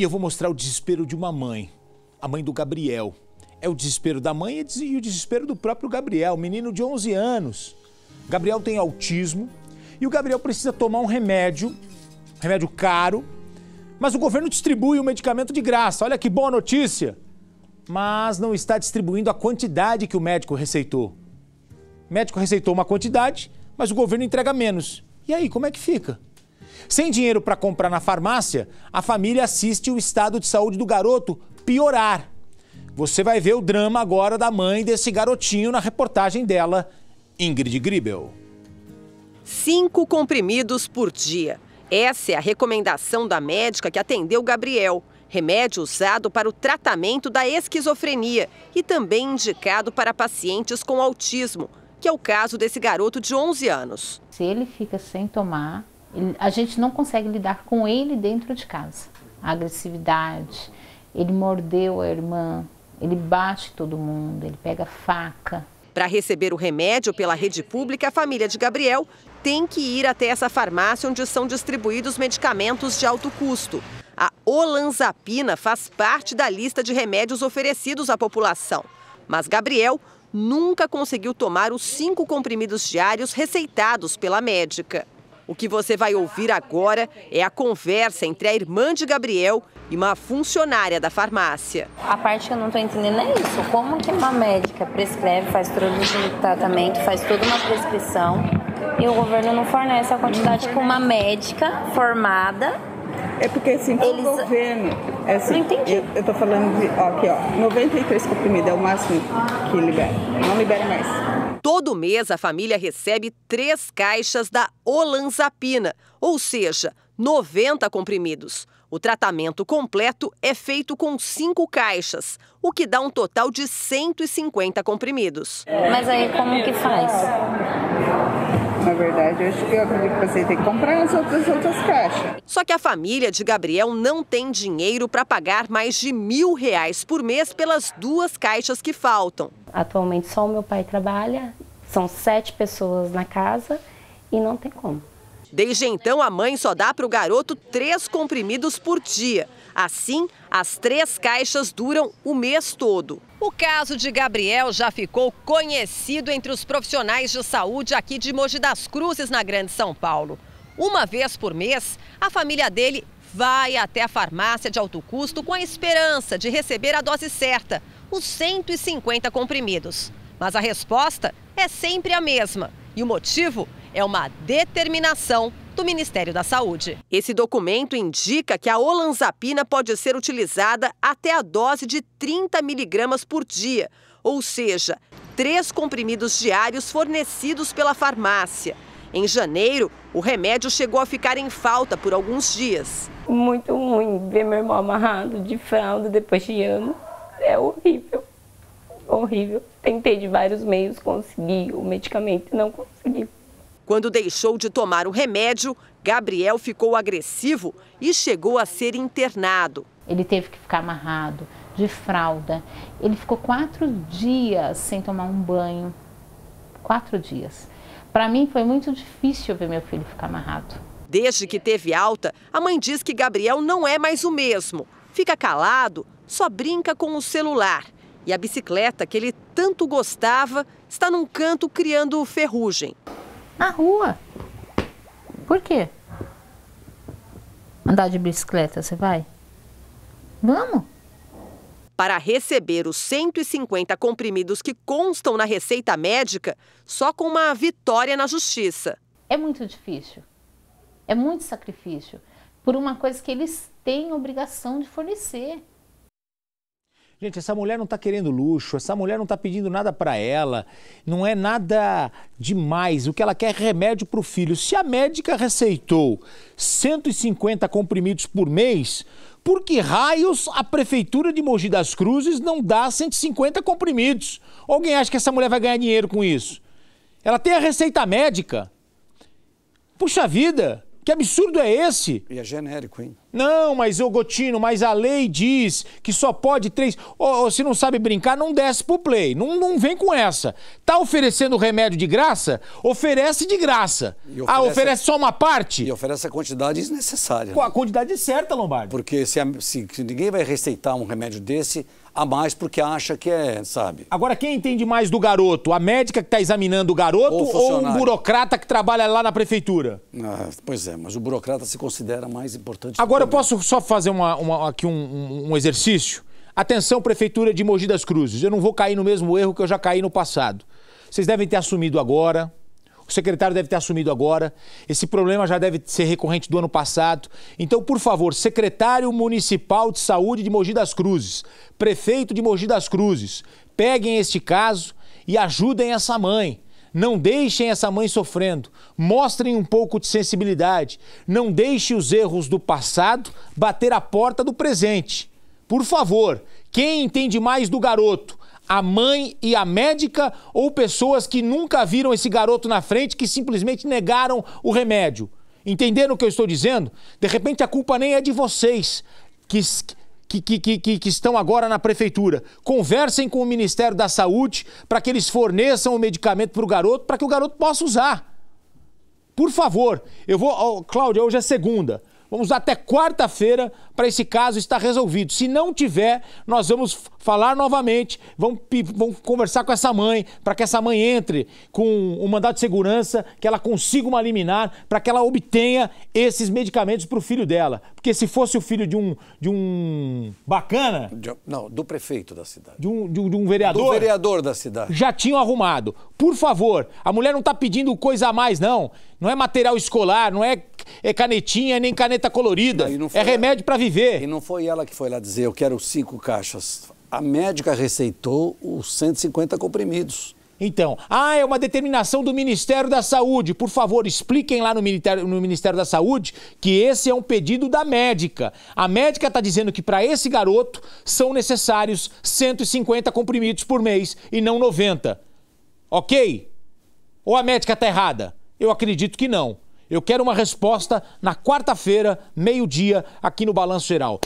E eu vou mostrar o desespero de uma mãe, a mãe do Gabriel. É o desespero da mãe e o desespero do próprio Gabriel, menino de 11 anos. Gabriel tem autismo e o Gabriel precisa tomar um remédio, remédio caro, mas o governo distribui o medicamento de graça. Olha que boa notícia! Mas não está distribuindo a quantidade que o médico receitou. O médico receitou uma quantidade, mas o governo entrega menos. E aí, como é que fica? Sem dinheiro para comprar na farmácia, a família assiste o estado de saúde do garoto piorar. Você vai ver o drama agora da mãe desse garotinho na reportagem dela, Ingrid Gribel. Cinco comprimidos por dia. Essa é a recomendação da médica que atendeu Gabriel. Remédio usado para o tratamento da esquizofrenia e também indicado para pacientes com autismo, que é o caso desse garoto de 11 anos. Se ele fica sem tomar, a gente não consegue lidar com ele dentro de casa. A agressividade, ele mordeu a irmã, ele bate todo mundo, ele pega faca. Para receber o remédio pela rede pública, a família de Gabriel tem que ir até essa farmácia onde são distribuídos medicamentos de alto custo. A olanzapina faz parte da lista de remédios oferecidos à população. Mas Gabriel nunca conseguiu tomar os cinco comprimidos diários receitados pela médica. O que você vai ouvir agora é a conversa entre a irmã de Gabriel e uma funcionária da farmácia. A parte que eu não estou entendendo é isso. Como que uma médica prescreve, faz todo o tratamento, faz toda uma prescrição e o governo não fornece a quantidade que uma médica formada é porque assim, Eles... governo. É assim, não entendi. Eu, eu tô falando de. Ó, aqui, ó. 93 comprimidos é o máximo que libera. Não libera mais. Todo mês a família recebe três caixas da olanzapina, ou seja, 90 comprimidos. O tratamento completo é feito com cinco caixas, o que dá um total de 150 comprimidos. Mas aí como que faz? Na verdade, acho que eu acredito que você tem que comprar as outras, outras caixas. Só que a família de Gabriel não tem dinheiro para pagar mais de mil reais por mês pelas duas caixas que faltam. Atualmente só o meu pai trabalha, são sete pessoas na casa e não tem como. Desde então, a mãe só dá para o garoto três comprimidos por dia. Assim, as três caixas duram o mês todo. O caso de Gabriel já ficou conhecido entre os profissionais de saúde aqui de Mogi das Cruzes, na Grande São Paulo. Uma vez por mês, a família dele vai até a farmácia de alto custo com a esperança de receber a dose certa, os 150 comprimidos. Mas a resposta é sempre a mesma. E o motivo? É uma determinação do Ministério da Saúde. Esse documento indica que a olanzapina pode ser utilizada até a dose de 30 miligramas por dia, ou seja, três comprimidos diários fornecidos pela farmácia. Em janeiro, o remédio chegou a ficar em falta por alguns dias. Muito ruim ver meu irmão amarrado de fralda depois de ano. É horrível, horrível. Tentei de vários meios conseguir o medicamento e não consegui. Quando deixou de tomar o remédio, Gabriel ficou agressivo e chegou a ser internado. Ele teve que ficar amarrado, de fralda. Ele ficou quatro dias sem tomar um banho. Quatro dias. Para mim foi muito difícil ver meu filho ficar amarrado. Desde que teve alta, a mãe diz que Gabriel não é mais o mesmo. Fica calado, só brinca com o celular. E a bicicleta que ele tanto gostava está num canto criando ferrugem. Na rua. Por quê? Andar de bicicleta, você vai? Vamos. Para receber os 150 comprimidos que constam na receita médica, só com uma vitória na justiça. É muito difícil. É muito sacrifício. Por uma coisa que eles têm obrigação de fornecer. Gente, essa mulher não está querendo luxo, essa mulher não está pedindo nada para ela, não é nada demais. O que ela quer é remédio para o filho. Se a médica receitou 150 comprimidos por mês, por que raios a prefeitura de Mogi das Cruzes não dá 150 comprimidos? Alguém acha que essa mulher vai ganhar dinheiro com isso? Ela tem a receita médica. Puxa vida, que absurdo é esse? E é genérico, hein? Não, mas o Gotino, mas a lei diz que só pode três. Ou oh, se não sabe brincar, não desce pro play. Não, não vem com essa. Tá oferecendo remédio de graça? Oferece de graça. Ah, oferece... Ah, oferece só uma parte? E oferece a quantidade necessária. Com a né? quantidade certa, Lombardi. Porque se, se ninguém vai receitar um remédio desse, a mais porque acha que é, sabe? Agora, quem entende mais do garoto? A médica que está examinando o garoto ou, ou, um burocrata que trabalha lá na prefeitura? Ah, pois é, mas o burocrata se considera mais importante. Agora, Agora eu posso só fazer uma, uma, aqui um, um, um exercício? Atenção, Prefeitura de Mogi das Cruzes, eu não vou cair no mesmo erro que eu já caí no passado. Vocês devem ter assumido agora, o secretário deve ter assumido agora, esse problema já deve ser recorrente do ano passado. Então, por favor, secretário municipal de saúde de Mogi das Cruzes, prefeito de Mogi das Cruzes, peguem este caso e ajudem essa mãe. Não deixem essa mãe sofrendo. Mostrem um pouco de sensibilidade. Não deixe os erros do passado bater a porta do presente. Por favor, quem entende mais do garoto? A mãe e a médica ou pessoas que nunca viram esse garoto na frente que simplesmente negaram o remédio? Entenderam o que eu estou dizendo? De repente a culpa nem é de vocês, que, que, que, que, que estão agora na prefeitura. Conversem com o Ministério da Saúde para que eles forneçam o medicamento para o garoto, para que o garoto possa usar. Por favor, eu vou. Oh, Cláudia, hoje é segunda. Vamos até quarta-feira para esse caso estar resolvido. Se não tiver, nós vamos falar novamente, vamos, vamos conversar com essa mãe, para que essa mãe entre com o um mandado de segurança, que ela consiga uma liminar, para que ela obtenha esses medicamentos para o filho dela. Porque se fosse o filho de um, de um bacana. De, não, do prefeito da cidade. De um, de, de um vereador. Do vereador da cidade. Já tinham arrumado. Por favor, a mulher não está pedindo coisa a mais, não. Não é material escolar, não é, é canetinha nem caneta colorida. Não, é remédio para viver. E não foi ela que foi lá dizer, eu quero cinco caixas. A médica receitou os 150 comprimidos. Então, ah, é uma determinação do Ministério da Saúde. Por favor, expliquem lá no Ministério, no Ministério da Saúde que esse é um pedido da médica. A médica está dizendo que para esse garoto são necessários 150 comprimidos por mês e não 90. Ok? Ou a médica está errada? Eu acredito que não. Eu quero uma resposta na quarta-feira, meio-dia, aqui no Balanço Geral.